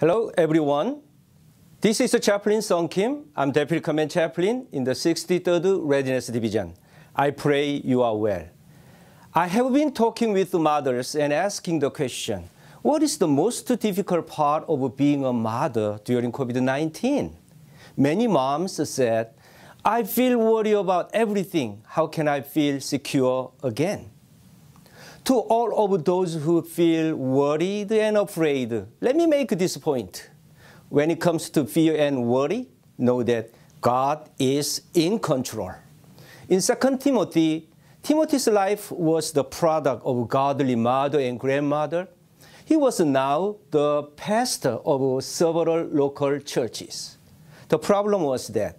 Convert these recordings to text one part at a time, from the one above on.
Hello, everyone. This is Chaplain Song Kim. I'm Deputy Command Chaplain in the 63rd Readiness Division. I pray you are well. I have been talking with mothers and asking the question, what is the most difficult part of being a mother during COVID-19? Many moms said, I feel worried about everything. How can I feel secure again? to all of those who feel worried and afraid. Let me make this point. When it comes to fear and worry, know that God is in control. In 2 Timothy, Timothy's life was the product of godly mother and grandmother. He was now the pastor of several local churches. The problem was that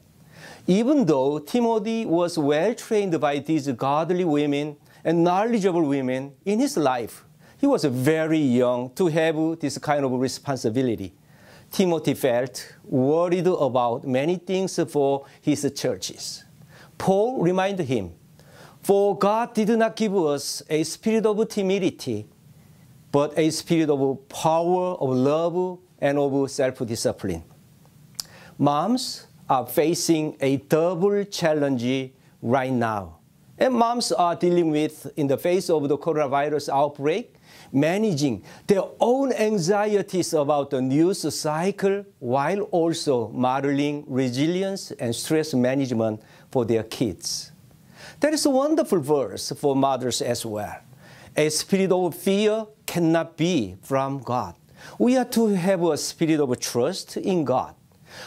even though Timothy was well trained by these godly women, and knowledgeable women in his life. He was very young to have this kind of responsibility. Timothy felt worried about many things for his churches. Paul reminded him, For God did not give us a spirit of timidity, but a spirit of power, of love, and of self discipline. Moms are facing a double challenge right now and moms are dealing with, in the face of the coronavirus outbreak, managing their own anxieties about the news cycle while also modeling resilience and stress management for their kids. There is a wonderful verse for mothers as well. A spirit of fear cannot be from God. We are to have a spirit of trust in God.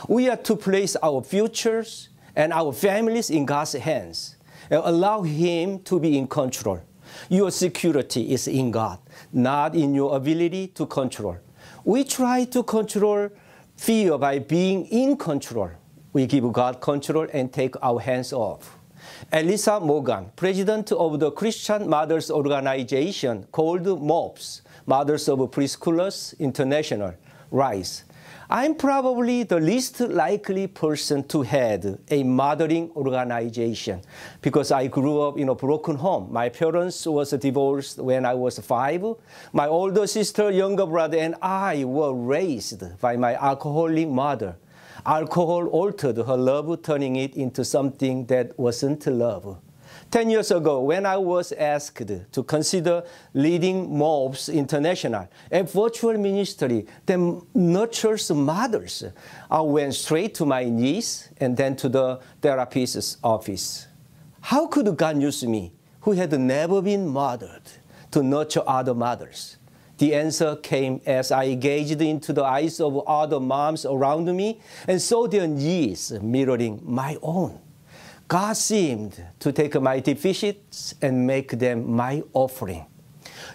We are to place our futures and our families in God's hands. Uh, allow Him to be in control. Your security is in God, not in your ability to control. We try to control fear by being in control. We give God control and take our hands off. Elisa Morgan, president of the Christian Mothers Organization called MOPS, Mothers of Preschoolers International, writes, I'm probably the least likely person to head a modeling organization because I grew up in a broken home. My parents was divorced when I was five. My older sister, younger brother, and I were raised by my alcoholic mother. Alcohol altered her love, turning it into something that wasn't love. 10 years ago, when I was asked to consider leading MOBS International, a virtual ministry that nurtures mothers, I went straight to my niece and then to the therapist's office. How could God use me, who had never been mothered, to nurture other mothers? The answer came as I gazed into the eyes of other moms around me and saw their needs mirroring my own. God seemed to take my deficits and make them my offering.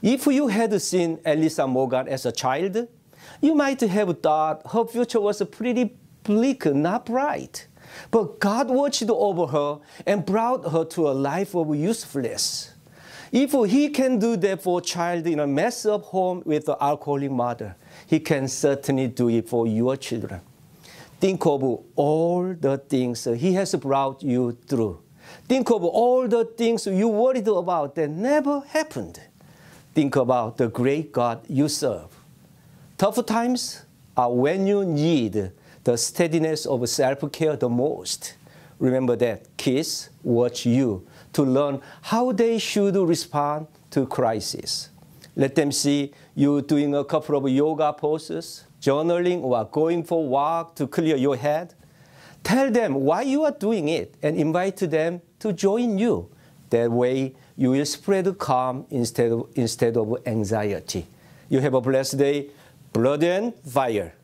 If you had seen Elisa Morgan as a child, you might have thought her future was pretty bleak, not bright. But God watched over her and brought her to a life of usefulness. If he can do that for a child in a mess up home with an alcoholic mother, he can certainly do it for your children. Think of all the things He has brought you through. Think of all the things you worried about that never happened. Think about the great God you serve. Tough times are when you need the steadiness of self-care the most. Remember that kids watch you to learn how they should respond to crisis. Let them see you doing a couple of yoga poses, journaling or going for a walk to clear your head. Tell them why you are doing it and invite them to join you. That way, you will spread calm instead of, instead of anxiety. You have a blessed day, blood and fire.